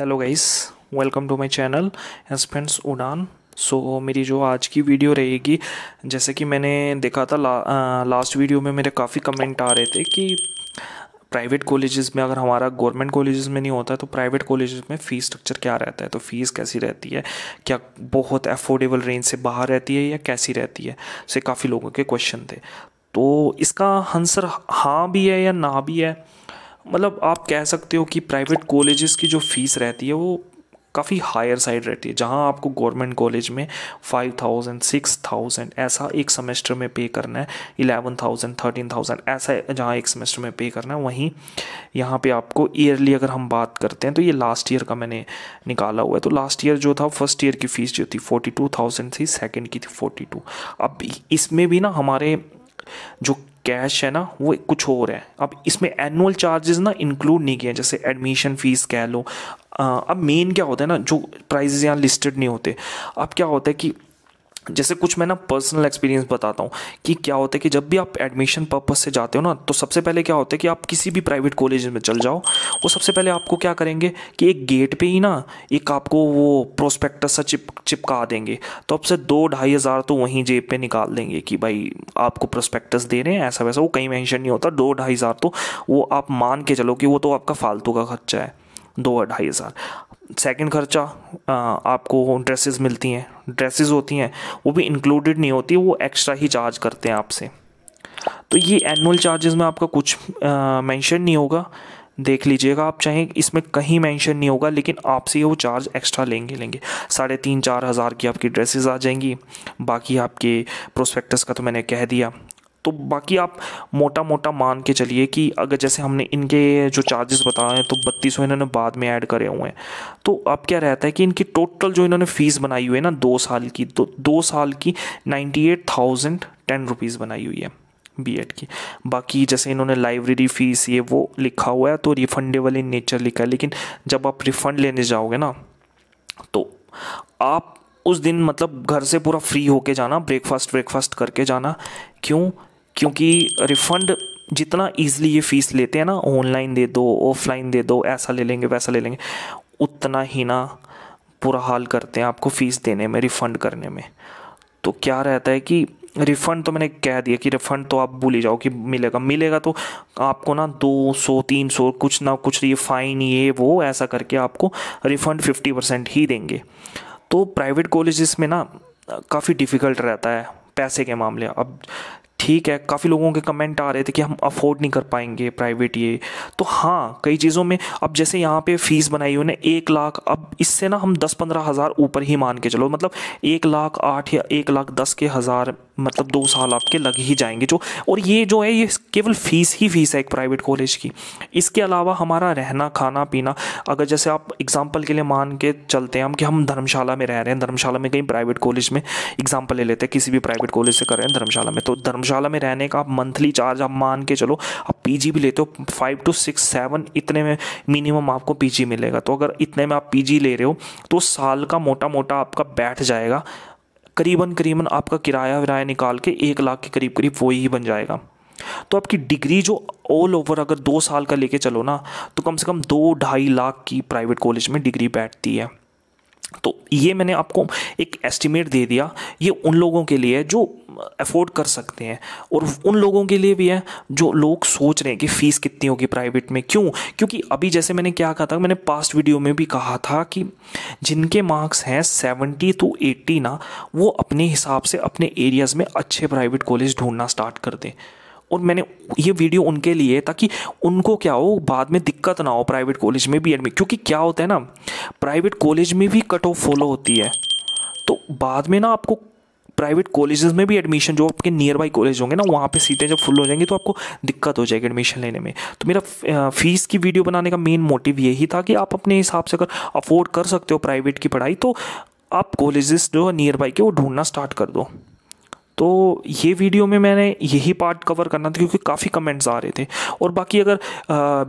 hello guys welcome to my channel aspirants Udaan so मेरी जो आज की वीडियो रहेगी जैसे कि मैंने देखा था ला, आ, लास्ट वीडियो में मेरे काफ़ी कमेंट आ रहे थे कि प्राइवेट कॉलेजेस में अगर हमारा गवर्नमेंट कॉलेजेस में नहीं होता है तो प्राइवेट कॉलेजेस में फ़ीस स्ट्रक्चर क्या रहता है तो फ़ीस कैसी रहती है क्या बहुत अफोर्डेबल रेंज से बाहर रहती है या कैसी रहती है से काफ़ी लोगों के क्वेश्चन थे तो इसका आंसर हाँ भी है या ना भी है मतलब आप कह सकते हो कि प्राइवेट कॉलेजेस की जो फ़ीस रहती है वो काफ़ी हायर साइड रहती है जहाँ आपको गवर्नमेंट कॉलेज में फाइव थाउजेंड सिक्स थाउजेंड ऐसा एक सेमेस्टर में पे करना है इलेवन थाउजेंड थर्टीन थाउजेंड ऐसा जहाँ एक सेमेस्टर में पे करना है वहीं यहाँ पे आपको ईयरली अगर हम बात करते हैं तो ये लास्ट ईयर का मैंने निकाला हुआ है तो लास्ट ईयर जो था फर्स्ट ईयर की फ़ीस जो थी फोर्टी टू थाउजेंड थी सेकेंड की थी फोर्टी टू अब इसमें भी ना हमारे जो कैश है ना वो कुछ और है अब इसमें एनुअल चार्जेस ना इंक्लूड नहीं किए जैसे एडमिशन फ़ीस कह लो अब मेन क्या होता है ना जो प्राइजेज यहाँ लिस्टेड नहीं होते अब क्या होता है कि जैसे कुछ मैं ना पर्सनल एक्सपीरियंस बताता हूँ कि क्या होता है कि जब भी आप एडमिशन पर्पज से जाते हो ना तो सबसे पहले क्या होता है कि आप किसी भी प्राइवेट कॉलेज में चल जाओ वो सबसे पहले आपको क्या करेंगे कि एक गेट पे ही ना एक आपको वो प्रोस्पेक्टस सा चिप चिपका देंगे तो आपसे दो ढाई हज़ार तो वहीं जेब पे निकाल देंगे कि भाई आपको प्रोस्पेक्टस दे रहे हैं ऐसा वैसा वो कहीं मैंशन नहीं होता दो ढाई हज़ार तो वो आप मान के चलो कि वो तो आपका फालतू का खर्चा है दो ढाई हज़ार सेकेंड खर्चा आपको ड्रेसेस मिलती हैं ड्रेसेस होती हैं वो भी इंक्लूडेड नहीं होती वो एक्स्ट्रा ही चार्ज करते हैं आपसे तो ये एनुअल चार्जेस में आपका कुछ मेंशन नहीं होगा देख लीजिएगा आप चाहें इसमें कहीं मेंशन नहीं होगा लेकिन आपसे वो चार्ज एक्स्ट्रा लेंगे लेंगे साढ़े तीन चार हज़ार की आपकी ड्रेसेस आ जाएंगी बाकी आपके प्रोस्पेक्टस का तो मैंने कह दिया तो बाकी आप मोटा मोटा मान के चलिए कि अगर जैसे हमने इनके जो चार्जेस बताए हैं तो बत्तीस सौ इन्होंने बाद में ऐड करे हुए हैं तो अब क्या रहता है कि इनकी टोटल जो इन्होंने फ़ीस बनाई हुई है ना दो साल की तो दो साल की ninety eight thousand ten rupees बनाई हुई है बी एड की बाकी जैसे इन्होंने लाइब्रेरी फ़ीस ये वो लिखा हुआ है तो रिफंडेबल इन नेचर लिखा है लेकिन जब आप रिफ़ंड लेने जाओगे ना तो आप उस दिन मतलब घर से पूरा फ्री होके जाना ब्रेकफास्ट ब्रेकफास्ट करके जाना क्यों क्योंकि रिफंड जितना ईजिली ये फीस लेते हैं ना ऑनलाइन दे दो ऑफलाइन दे दो ऐसा ले लेंगे वैसा ले लेंगे उतना ही ना पूरा हाल करते हैं आपको फ़ीस देने में रिफ़ंड करने में तो क्या रहता है कि रिफ़ंड तो मैंने कह दिया कि रिफ़ंड तो आप भूल ही जाओ कि मिलेगा मिलेगा तो आपको ना दो सौ तीन सौ कुछ ना कुछ ये फ़ाइन ये वो ऐसा करके आपको रिफ़ंड फिफ्टी परसेंट ही देंगे तो प्राइवेट कॉलेज में ना काफ़ी डिफ़िकल्ट रहता है पैसे के मामले अब ठीक है काफ़ी लोगों के कमेंट आ रहे थे कि हम अफोर्ड नहीं कर पाएंगे प्राइवेट ये तो हाँ कई चीज़ों में अब जैसे यहाँ पे फीस बनाई उन्हें एक लाख अब इससे ना हम दस पंद्रह हज़ार ऊपर ही मान के चलो मतलब एक लाख आठ या एक लाख दस के हज़ार मतलब दो साल आपके लग ही जाएंगे जो और ये जो है ये केवल फ़ीस ही फ़ीस है एक प्राइवेट कॉलेज की इसके अलावा हमारा रहना खाना पीना अगर जैसे आप एग्ज़ाम्पल के लिए मान के चलते हैं हम कि हम धर्मशाला में रह रहे हैं धर्मशाला में कहीं प्राइवेट कॉलेज में एग्ज़ाम्पल ले लेते हैं किसी भी प्राइवेट कॉलेज से कर रहे हैं धर्मशाला में तो धर्म धर्मशाला में रहने का आप मंथली चार्ज आप मान के चलो आप पीजी भी लेते हो फाइव टू सिक्स सेवन इतने में मिनिमम आपको पीजी मिलेगा तो अगर इतने में आप पीजी ले रहे हो तो साल का मोटा मोटा आपका बैठ जाएगा करीबन करीबन आपका किराया विराया निकाल के एक लाख के करीब करीब वो ही बन जाएगा तो आपकी डिग्री जो ऑल ओवर अगर दो साल का लेके चलो ना तो कम से कम दो ढाई लाख की प्राइवेट कॉलेज में डिग्री बैठती है तो ये मैंने आपको एक एस्टिमेट दे दिया ये उन लोगों के लिए है जो अफोर्ड कर सकते हैं और उन लोगों के लिए भी है जो लोग सोच रहे हैं कि फ़ीस कितनी होगी प्राइवेट में क्यों क्योंकि अभी जैसे मैंने क्या कहा था मैंने पास्ट वीडियो में भी कहा था कि जिनके मार्क्स हैं सेवेंटी टू एट्टी ना वो अपने हिसाब से अपने एरियाज़ में अच्छे प्राइवेट कॉलेज ढूंढना स्टार्ट कर दें और मैंने ये वीडियो उनके लिए ताकि उनको क्या हो बाद में दिक्कत ना हो प्राइवेट कॉलेज में भी एडमिट क्योंकि क्या होता है ना प्राइवेट कॉलेज में भी कट ऑफ फॉलो होती है तो बाद में ना आपको प्राइवेट कॉलेजेस में भी एडमिशन जो आपके नियर बाई कॉलेज होंगे ना वहाँ पे सीटें जब फुल हो जाएंगी तो आपको दिक्कत हो जाएगी एडमिशन लेने में तो मेरा फीस की वीडियो बनाने का मेन मोटिव यही था कि आप अपने हिसाब से अगर अफोर्ड कर सकते हो प्राइवेट की पढ़ाई तो आप कॉलेजेस जो नियर बाई के वो ढूंढना स्टार्ट कर दो तो ये वीडियो में मैंने यही पार्ट कवर करना था क्योंकि काफ़ी कमेंट्स आ रहे थे और बाकी अगर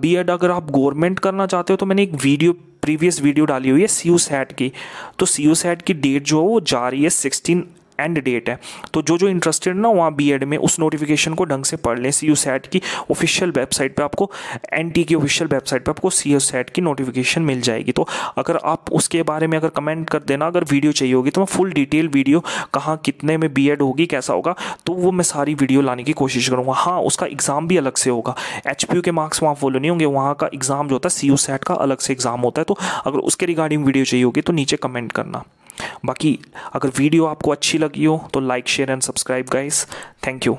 बी एड अगर आप गवर्नमेंट करना चाहते हो तो मैंने एक वीडियो प्रीवियस वीडियो डाली हुई है सी यू सैट की तो सी यू सैट की डेट जो है वो जा रही है सिक्सटीन एंड डेट है तो जो जो इंटरेस्टेड ना वहाँ बी एड में उस नोटिफिकेशन को ढंग से पढ़ लें सी यू सेट की ऑफिशियल वेबसाइट पे आपको एन टी की ऑफिशियल वेबसाइट पे आपको सी सैट की नोटिफिकेशन मिल जाएगी तो अगर आप उसके बारे में अगर कमेंट कर देना अगर वीडियो चाहिए होगी तो मैं फुल डिटेल वीडियो कहाँ कितने में बी एड होगी कैसा होगा तो वो मैं सारी वीडियो लाने की कोशिश करूँगा हाँ उसका एग्ज़ाम भी अलग से होगा एच पी यू के मार्क्स वहाँ फॉलो नहीं होंगे वहाँ का एग्ज़ाम जो होता है सी यू सेट का अलग से एग्ज़ाम होता है तो अगर उसके रिगार्डिंग वीडियो चाहिए होगी तो नीचे कमेंट करना बाकी अगर वीडियो आपको अच्छी लगी हो तो like share and subscribe guys thank you